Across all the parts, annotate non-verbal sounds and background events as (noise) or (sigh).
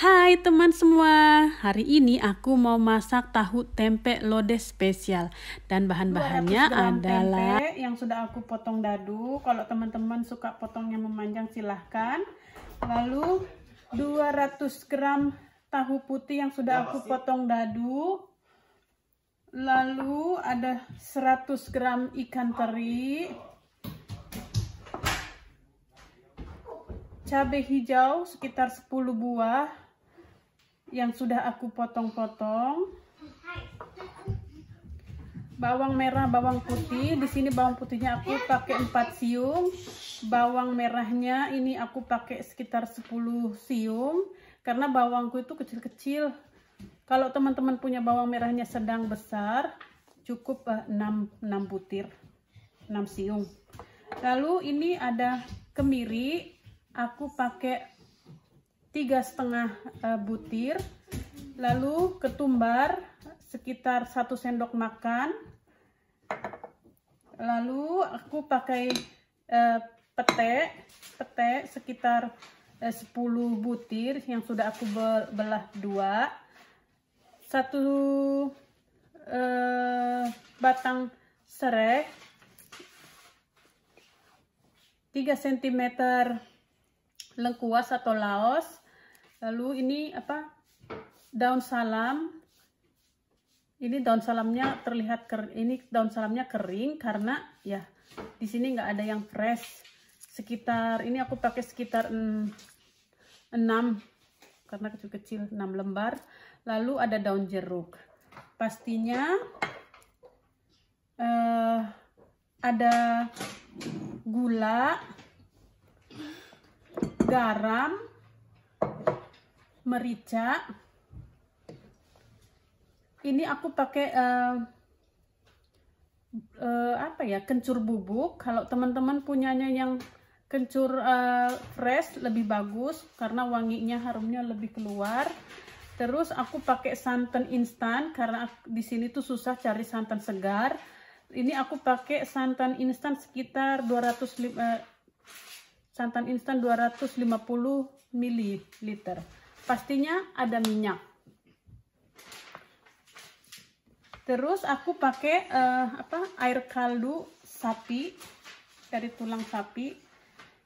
Hai teman semua, hari ini aku mau masak tahu tempe lodeh spesial dan bahan-bahannya adalah tempe yang sudah aku potong dadu. Kalau teman-teman suka potongnya memanjang silahkan. Lalu 200 gram tahu putih yang sudah aku potong dadu. Lalu ada 100 gram ikan teri. cabai hijau sekitar 10 buah yang sudah aku potong-potong bawang merah bawang putih di sini bawang putihnya aku pakai 4 siung bawang merahnya ini aku pakai sekitar 10 siung karena bawangku itu kecil-kecil kalau teman-teman punya bawang merahnya sedang besar cukup 6, eh, 6 butir 6 siung lalu ini ada kemiri aku pakai tiga setengah eh, butir lalu ketumbar sekitar satu sendok makan lalu aku pakai eh, pete pete sekitar eh, 10 butir yang sudah aku belah dua satu eh, batang serai 3 cm lengkuas atau laos lalu ini apa daun salam ini daun salamnya terlihat ker ini daun salamnya kering karena ya di sini nggak ada yang fresh sekitar ini aku pakai sekitar hmm, 6 karena kecil-kecil 6 lembar lalu ada daun jeruk pastinya eh, ada gula garam merica ini aku pakai uh, uh, apa ya kencur bubuk kalau teman-teman punyanya yang kencur uh, fresh lebih bagus karena wanginya harumnya lebih keluar terus aku pakai santan instan karena di sini tuh susah cari santan segar ini aku pakai santan instan sekitar 200 uh, santan instan 250 ml pastinya ada minyak terus aku pakai uh, apa air kaldu sapi dari tulang sapi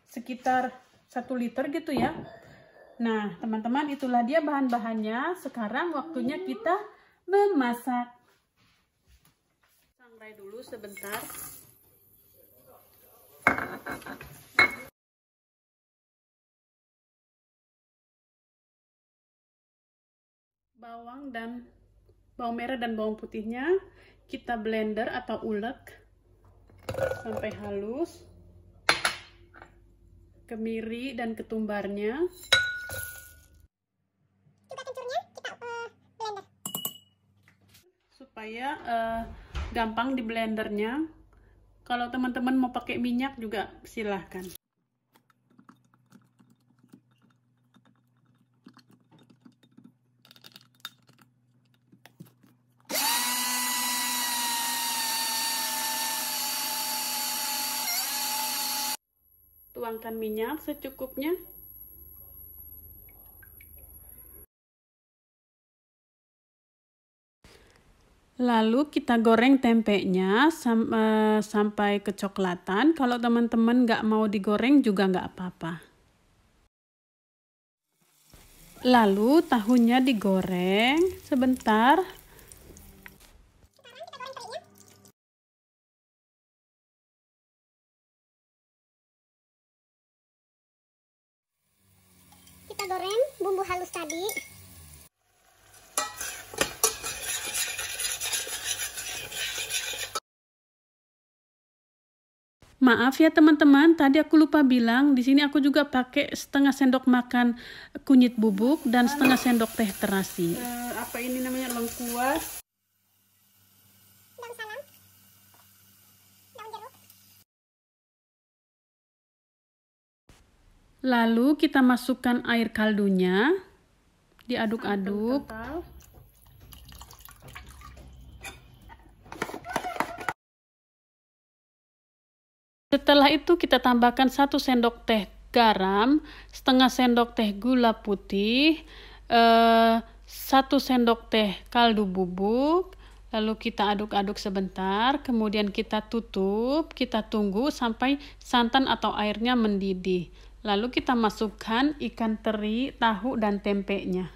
sekitar 1 liter gitu ya Nah, teman-teman, itulah dia bahan-bahannya. Sekarang waktunya kita memasak. Sangrai dulu sebentar. bawang dan bawang merah dan bawang putihnya kita blender atau ulek sampai halus kemiri dan ketumbarnya eh, supaya uh, gampang di blendernya kalau teman-teman mau pakai minyak juga silahkan tuangkan minyak secukupnya. Lalu kita goreng tempenya sam uh, sampai kecoklatan. Kalau teman-teman nggak mau digoreng juga nggak apa-apa. Lalu tahunya digoreng sebentar Maaf ya teman-teman, tadi aku lupa bilang di sini aku juga pakai setengah sendok makan kunyit bubuk dan setengah sendok teh terasi. Uh, apa ini namanya lengkuas? Lalu kita masukkan air kaldunya, diaduk-aduk. Setelah itu kita tambahkan 1 sendok teh garam, setengah sendok teh gula putih, eh, satu 1 sendok teh kaldu bubuk, lalu kita aduk-aduk sebentar, kemudian kita tutup, kita tunggu sampai santan atau airnya mendidih. Lalu kita masukkan ikan teri, tahu, dan tempenya.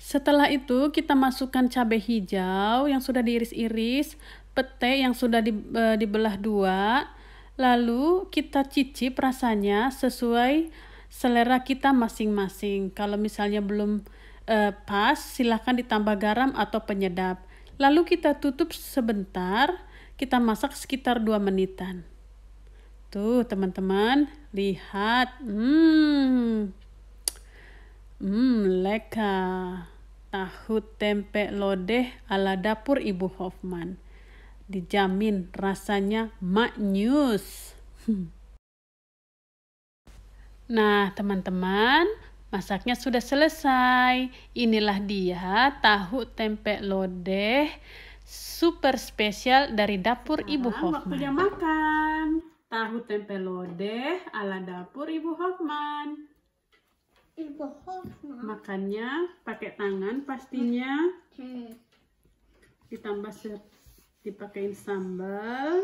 Setelah itu kita masukkan cabai hijau yang sudah diiris-iris, pete yang sudah di, e, dibelah dua, lalu kita cicip rasanya sesuai selera kita masing-masing. Kalau misalnya belum e, pas, silahkan ditambah garam atau penyedap. Lalu kita tutup sebentar, kita masak sekitar 2 menitan. Tuh teman-teman, lihat. Hmm, Hmm, leka. Tahu tempe lodeh ala dapur Ibu Hoffman. Dijamin rasanya maknyus. (laughs) Nah, teman-teman, masaknya sudah selesai. Inilah dia tahu tempe lodeh super spesial dari dapur Sekarang nah, Ibu Hofman. Waktunya makan. Tahu tempe lodeh ala dapur Ibu Hofman. Ibu Hofman Makannya pakai tangan pastinya. Hmm. Ditambah dipakein sambal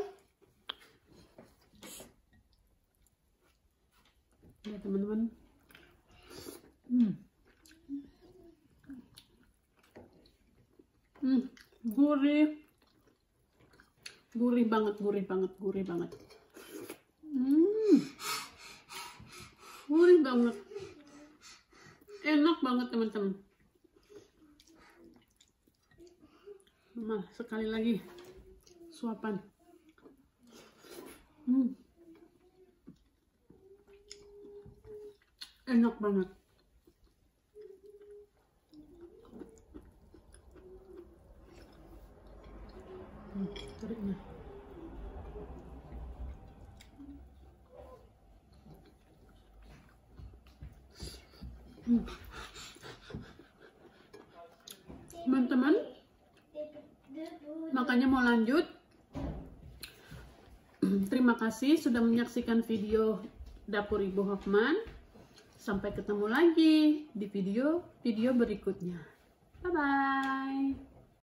ya teman-teman hmm. hmm gurih gurih banget gurih banget gurih banget hmm gurih banget enak banget teman-teman nah sekali lagi suapan hmm. enak banget hmm, hmm. teman-teman makanya mau lanjut (clears throat) Terima kasih sudah menyaksikan video dapur Ibu Hoffman. Sampai ketemu lagi di video-video berikutnya. Bye-bye.